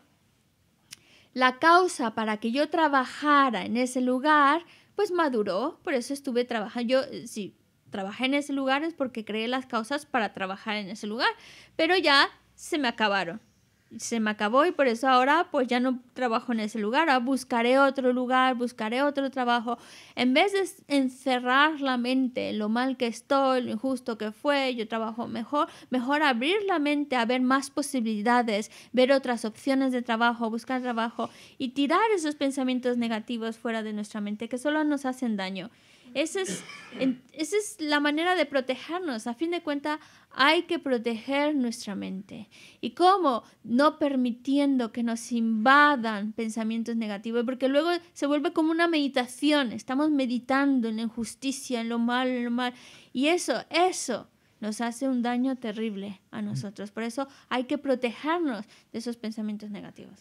la causa para que yo trabajara en ese lugar, pues maduró, por eso estuve trabajando, yo eh, si trabajé en ese lugar es porque creé las causas para trabajar en ese lugar, pero ya se me acabaron se me acabó y por eso ahora pues ya no trabajo en ese lugar, buscaré otro lugar, buscaré otro trabajo. En vez de encerrar la mente, lo mal que estoy, lo injusto que fue, yo trabajo mejor, mejor abrir la mente a ver más posibilidades, ver otras opciones de trabajo, buscar trabajo y tirar esos pensamientos negativos fuera de nuestra mente que solo nos hacen daño. Esa es, esa la manera de protegernos. A fin de cuentas, hay que proteger nuestra mente. ¿Y cómo? No permitiendo que nos invadan pensamientos negativos, porque luego se vuelve como una meditación. Estamos meditando en la injusticia, en lo mal en lo mal. Y eso, eso nos hace un daño terrible a nosotros. Por eso hay que protegernos de esos pensamientos negativos.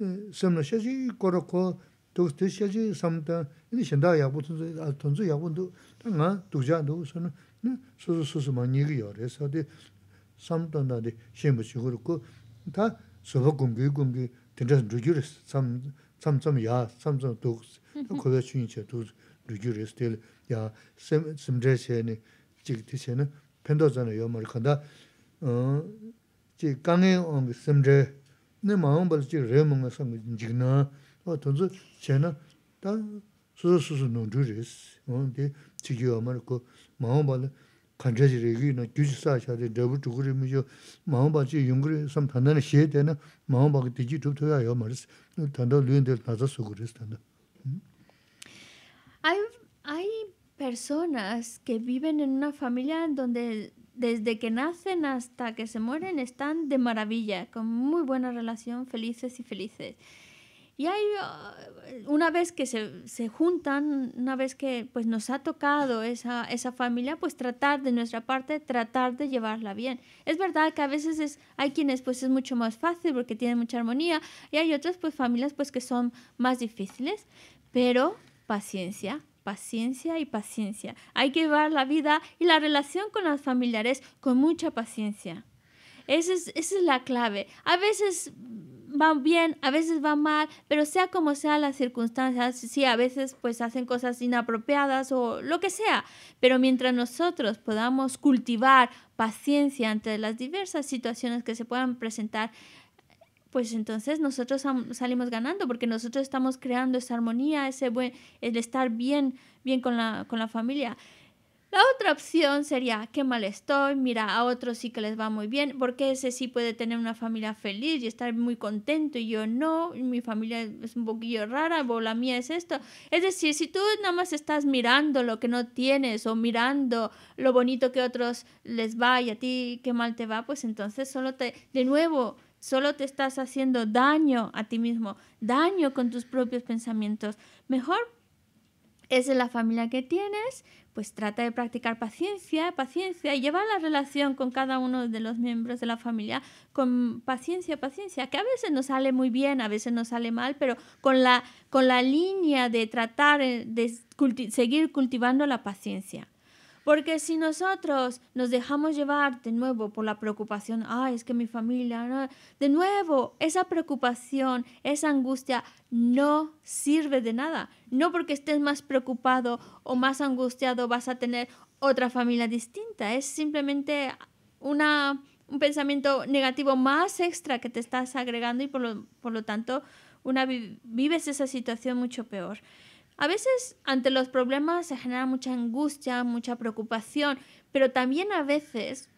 sēmla shēchī kōrō kō tōks tē shēchī sāmta inī shindā yāgbō tōnzu, tōnzu yāgbō ndō tā ngā tukjā ndō sō nō sō sō sō sō mā nīgī yō rē sā tē sāmta ndā tē shēmba shī kōrō sō yā nē māngā bāla chī rē māngā sāngā jīg nā, wā tōn zō chē nā, tā sūsū sūsū nōng chū rē sī, wā tē chī kī wā mā rā kō māngā bāla kāñchā chī rē kī nā, kī chī sā chā tē dēbū personas que viven en una familia donde desde que nacen hasta que se mueren están de maravilla, con muy buena relación, felices y felices. Y hay uh, una vez que se, juntan, una vez que pues nos ha tocado esa, familia, pues tratar de nuestra parte, tratar de llevarla bien. Es verdad que a veces hay quienes pues es mucho más fácil porque tienen mucha armonía y hay otras pues familias pues que son más difíciles, pero paciencia, paciencia y paciencia. Hay que llevar la vida y la relación con los familiares con mucha paciencia. Esa es, la clave. A veces va bien, a veces va mal, pero sea como sea las circunstancias, sí, a veces pues hacen cosas inapropiadas o lo que sea, pero mientras nosotros podamos cultivar paciencia ante las diversas situaciones que se puedan presentar, pues entonces nosotros salimos ganando porque nosotros estamos creando esa armonía, ese buen, el estar bien, bien con la, con la familia. La otra opción sería, qué mal estoy, mira, a otros sí que les va muy bien, porque ese sí puede tener una familia feliz y estar muy contento y yo no, mi familia es un poquillo rara o la mía es esto. Es decir, si tú nada más estás mirando lo que no tienes o mirando lo bonito que a otros les va y a ti qué mal te va, pues entonces solo te, de nuevo, Solo te estás haciendo daño a ti mismo, daño con tus propios pensamientos. Mejor es la familia que tienes, pues trata de practicar paciencia, paciencia y lleva la relación con cada uno de los miembros de la familia con paciencia, paciencia, que a veces nos sale muy bien, a veces nos sale mal, pero con la, con la línea de tratar eh, de seguir cultivando la paciencia. Porque si nosotros nos dejamos llevar de nuevo por la preocupación, ah, es que mi familia, de nuevo, esa preocupación, esa angustia no sirve de nada. No porque estés más preocupado o más angustiado vas a tener otra familia distinta. Es simplemente una, un pensamiento negativo más extra que te estás agregando y por lo, por lo tanto una, vives esa situación mucho peor. A veces ante los problemas se genera mucha angustia, mucha preocupación, pero también a veces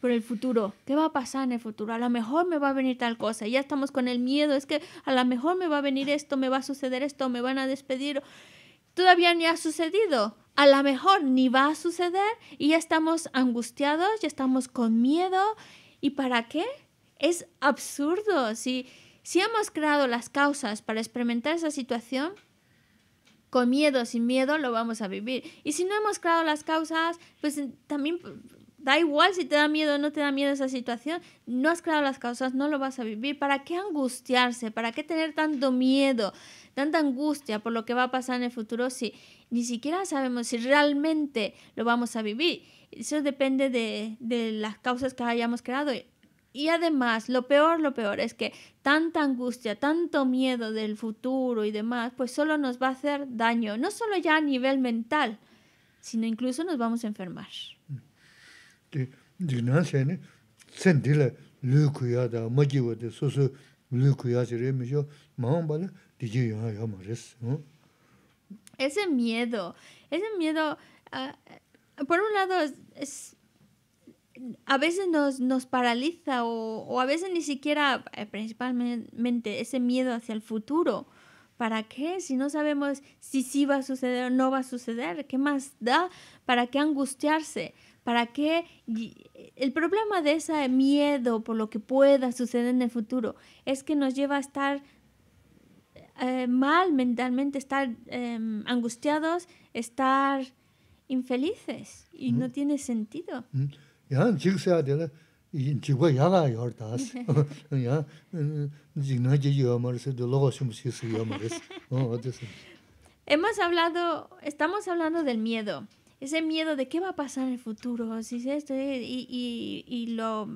por el futuro. ¿Qué va a pasar en el futuro? A lo mejor me va a venir tal cosa. Ya estamos con el miedo. Es que a lo mejor me va a venir esto, me va a suceder esto, me van a despedir. Todavía ni ha sucedido. A lo mejor ni va a suceder y ya estamos angustiados, ya estamos con miedo. ¿Y para qué? Es absurdo. Si, si hemos creado las causas para experimentar esa situación, con miedo, sin miedo, lo vamos a vivir. Y si no hemos creado las causas, pues también pues, da igual si te da miedo o no te da miedo esa situación, no has creado las causas, no lo vas a vivir. ¿Para qué angustiarse? ¿Para qué tener tanto miedo, tanta angustia por lo que va a pasar en el futuro si ni siquiera sabemos si realmente lo vamos a vivir? Eso depende de, de las causas que hayamos creado. Y además, lo peor, lo peor es que tanta angustia, tanto miedo del futuro y demás, pues solo nos va a hacer daño, no solo ya a nivel mental, sino incluso nos vamos a enfermar. Ese miedo, ese miedo, ah, por un lado es a veces nos, nos paraliza o, a veces ni siquiera, eh, principalmente, ese miedo hacia el futuro. ¿Para qué? Si no sabemos si sí va a suceder o no va a suceder, ¿qué más da? ¿Para qué angustiarse? ¿Para qué? Eh, el problema de ese miedo por lo que pueda suceder en el futuro es que nos lleva a estar eh, mal mentalmente, estar em, angustiados, estar infelices y no tiene sentido. Ya, jīg sāyā ya, yāgā ya, yāng jī dō lōgā shūm shī oh, Hemos hablado, estamos hablando del miedo, ese miedo de qué va a pasar en el futuro, eh, y, y, y lo,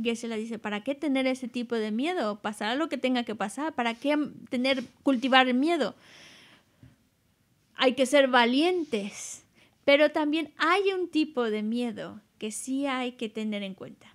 Gessela dice, ¿para qué tener ese tipo de miedo? Pasará lo que tenga que pasar, ¿para qué tener, cultivar el miedo? Hay que ser valientes, pero también hay un tipo de miedo que sí hay que tener en cuenta.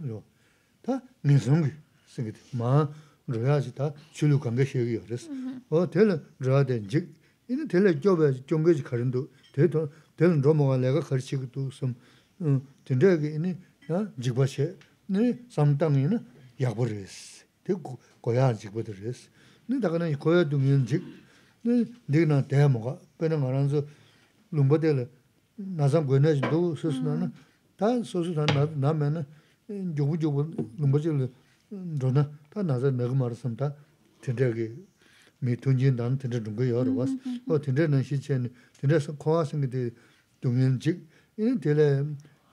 다 소소 다 나면은 조부 조부 넘버질 너나 다 나자 내가 말했었다 진짜게 미 돈진 난 진짜 좀 거야 알아 봤어 어 진짜는 시체는 진짜서 코아스는 게 동현직 이는 되래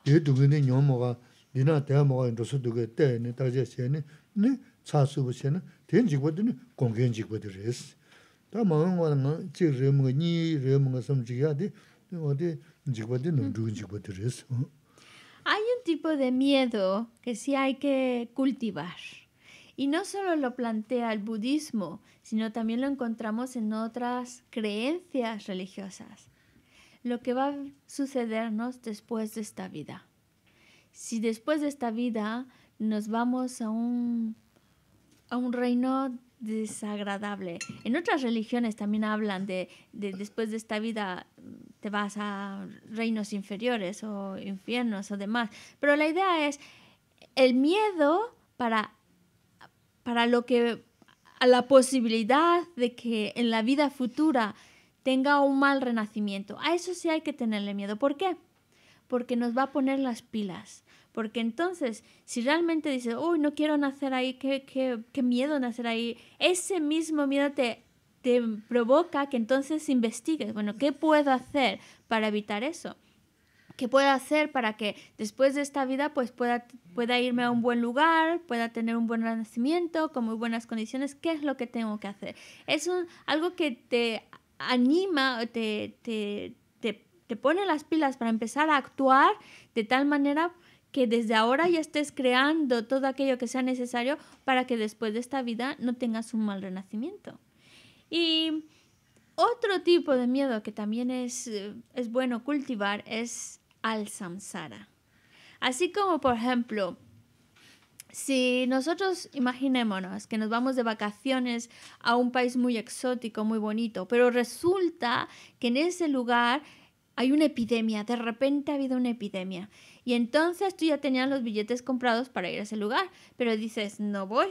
얘 동현이 녀모가 니나 대모가 인도서 두게 때네 다제 세네 네 차수부세네 된직거든요 공개인직거든요 다 먹은 거는 지 레몬이 레몬가 섬지야디 어디 직거든요 누구 Hay un tipo de miedo que sí hay que cultivar. Y no solo lo plantea el budismo, sino también lo encontramos en otras creencias religiosas. Lo que va a sucedernos después de esta vida. Si después de esta vida nos vamos a un, a un reino desagradable. En otras religiones también hablan de, de después de esta vida te vas a reinos inferiores o infiernos o demás. Pero la idea es el miedo para, para lo que a la posibilidad de que en la vida futura tenga un mal renacimiento. A eso sí hay que tenerle miedo. ¿Por qué? Porque nos va a poner las pilas. Porque entonces, si realmente dices, uy, no quiero nacer ahí, qué, qué miedo nacer ahí, ese mismo miedo te te provoca que entonces investigues, bueno, ¿qué puedo hacer para evitar eso? ¿Qué puedo hacer para que después de esta vida pues pueda, irme a un buen lugar, pueda tener un buen renacimiento, con muy buenas condiciones? ¿Qué es lo que tengo que hacer? Es algo que te anima, te, te pone las pilas para empezar a actuar de tal manera que desde ahora ya estés creando todo aquello que sea necesario para que después de esta vida no tengas un mal renacimiento. Y otro tipo de miedo que también eh, es, bueno cultivar es al samsara. Así como, por ejemplo, si nosotros imaginémonos que nos vamos de vacaciones a un país muy exótico, muy bonito, pero resulta que en ese lugar hay una epidemia, de repente ha habido una epidemia. Y entonces tú ya tenías los billetes comprados para ir a ese lugar, pero dices, no voy,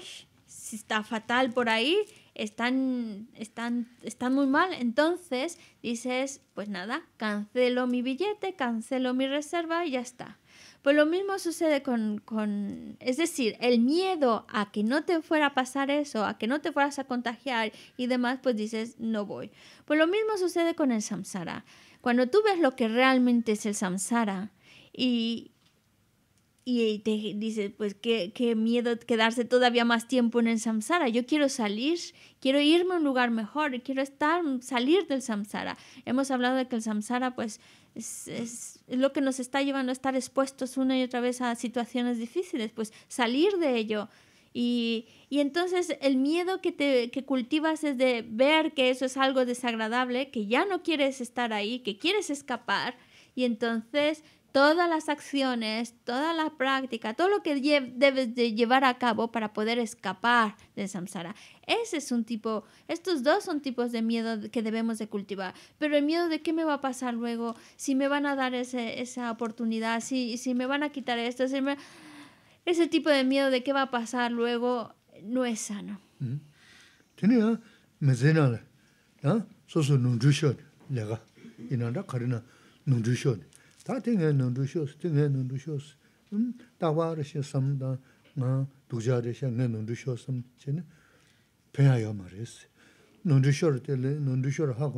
si está fatal por ahí, están, están, están muy mal, entonces dices, pues nada, cancelo mi billete, cancelo mi reserva y ya está. Pues lo mismo sucede con, con, es decir, el miedo a que no te fuera a pasar eso, a que no te fueras a contagiar y demás, pues dices, no voy. Pues lo mismo sucede con el samsara. Cuando tú ves lo que realmente es el samsara y, y te dices, pues qué, qué, miedo quedarse todavía más tiempo en el samsara. Yo quiero salir, quiero irme a un lugar mejor, quiero estar, salir del samsara. Hemos hablado de que el samsara, pues, es, es lo que nos está llevando a estar expuestos una y otra vez a situaciones difíciles, pues salir de ello. Y, y entonces el miedo que, te, que cultivas es de ver que eso es algo desagradable, que ya no quieres estar ahí, que quieres escapar. Y entonces todas las acciones, toda la práctica, todo lo que debes de llevar a cabo para poder escapar del samsara. Ese es un tipo, estos dos son tipos de miedo que debemos de cultivar, pero el miedo de qué me va a pasar luego, si me van a dar esa oportunidad, si, si me van a quitar esto, ese tipo de miedo de qué va a pasar luego no es sano. tā tī ngā nāndu shiōs, tī ngā nāndu shiōs, tā wā rā shiā sam dā ngā dukjā rā shiā ngā nāndu shiōs sam chi nā pēyā yā mā rēs. Nāndu shiō rā tē lē, nāndu shiō rā hā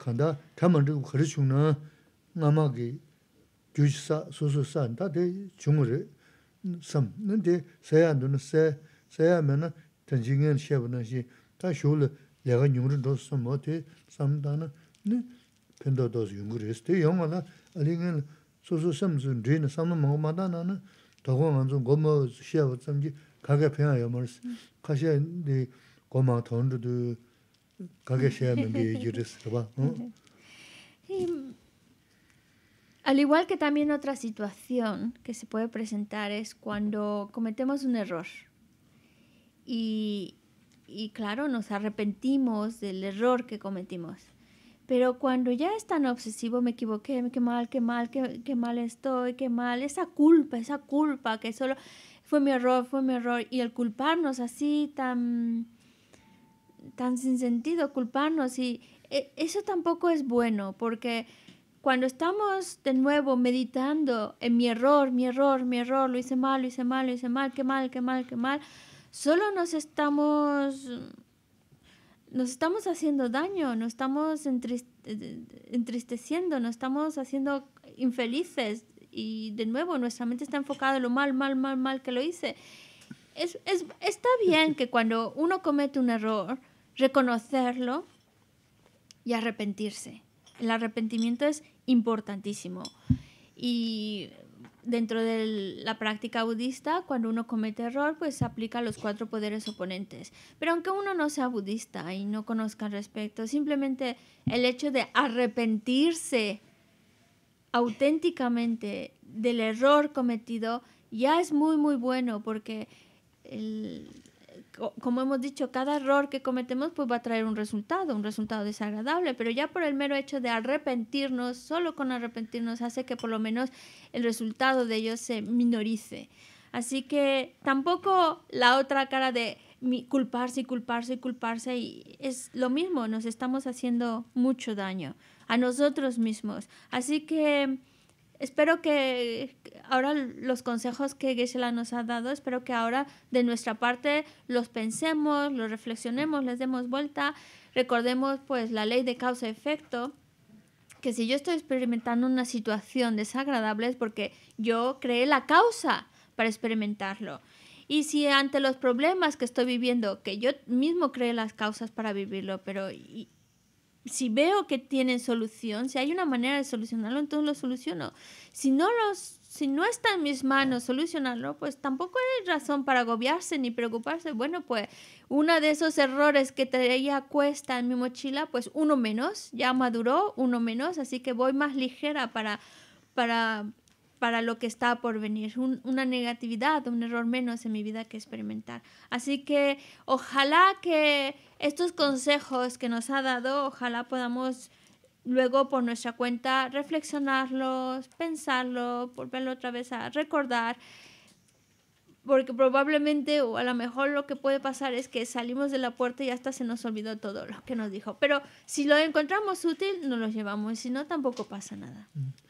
간다 taman rin khari 나마게 교사 소소산다 ma ki gyu chi sa, su su sa, nda de chung ri sam. Nde saya nduna saya, saya me na tanchi ngen xeba na 좀 ta xo le lega nyung rin dos sam mo te ali Al igual que también otra situación que se puede presentar es cuando cometemos un error y, claro, nos arrepentimos del error que cometimos. Pero cuando ya es tan obsesivo, me equivoqué, qué mal, qué mal, qué, qué mal estoy, qué mal, esa culpa, esa culpa que solo fue mi error, fue mi error, y el culparnos así tan tan sin sentido culparnos y e, eso tampoco es bueno porque cuando estamos de nuevo meditando en mi error, mi error, mi error, lo hice mal, lo hice mal, lo hice mal, qué mal, qué mal, qué mal, solo nos estamos nos estamos haciendo daño, nos estamos eh, entristeciendo, nos estamos haciendo infelices y de nuevo nuestra mente está enfocada en lo mal, mal, mal, mal que lo hice. está bien que cuando uno comete un error, reconocerlo y arrepentirse. El arrepentimiento es importantísimo. Y dentro de la práctica budista, cuando uno comete error, pues aplica los cuatro poderes oponentes. Pero aunque uno no sea budista y no conozca al respecto, simplemente el hecho de arrepentirse auténticamente del error cometido ya es muy, muy bueno porque el, como hemos dicho, cada error que cometemos pues va a traer un resultado, un resultado desagradable, pero ya por el mero hecho de arrepentirnos, solo con arrepentirnos hace que por lo menos el resultado de ellos se minorice. Así que tampoco la otra cara de culparse y culparse y culparse y es lo mismo, nos estamos haciendo mucho daño a nosotros mismos. Así que espero que ahora los consejos que Gisela nos ha dado, espero que ahora de nuestra parte los pensemos, los reflexionemos, les demos vuelta, recordemos pues la ley de causa-efecto, que si yo estoy experimentando una situación desagradable es porque yo creé la causa para experimentarlo. Y si ante los problemas que estoy viviendo, que yo mismo creé las causas para vivirlo, pero y, si veo que tienen solución, si hay una manera de solucionarlo, entonces lo soluciono. Si no los si no está en mis manos solucionarlo, pues tampoco hay razón para agobiarse ni preocuparse. Bueno, pues uno de esos errores que traía cuesta en mi mochila, pues uno menos, ya maduró, uno menos, así que voy más ligera para, para para lo que está por venir, una negatividad, un error menos en mi vida que experimentar. Así que ojalá que estos consejos que nos ha dado, ojalá podamos luego por nuestra cuenta reflexionarlos, pensarlo, volverlo otra vez a recordar, porque probablemente o a lo mejor lo que puede pasar es que salimos de la puerta y hasta se nos olvidó todo lo que nos dijo. Pero si lo encontramos útil, nos lo llevamos, si no, tampoco pasa nada. Mm.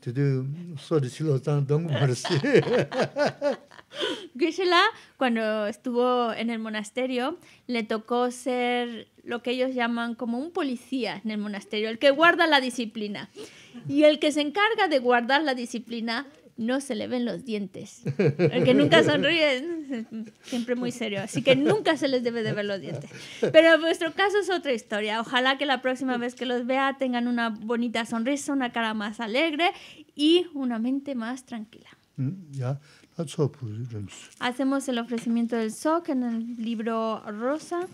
cuando estuvo en el monasterio, le tocó ser lo que ellos llaman como un policía en el monasterio, el que guarda la disciplina. Y el que se encarga de guardar la disciplina no se le ven los dientes. El que nunca sonríe, siempre muy serio. Así que nunca se les debe de ver los dientes. Pero vuestro caso es otra historia. Ojalá que la próxima vez que los vea tengan una bonita sonrisa, una cara más alegre y una mente más tranquila. Mm, Hacemos el ofrecimiento del SOC en el libro Rosa.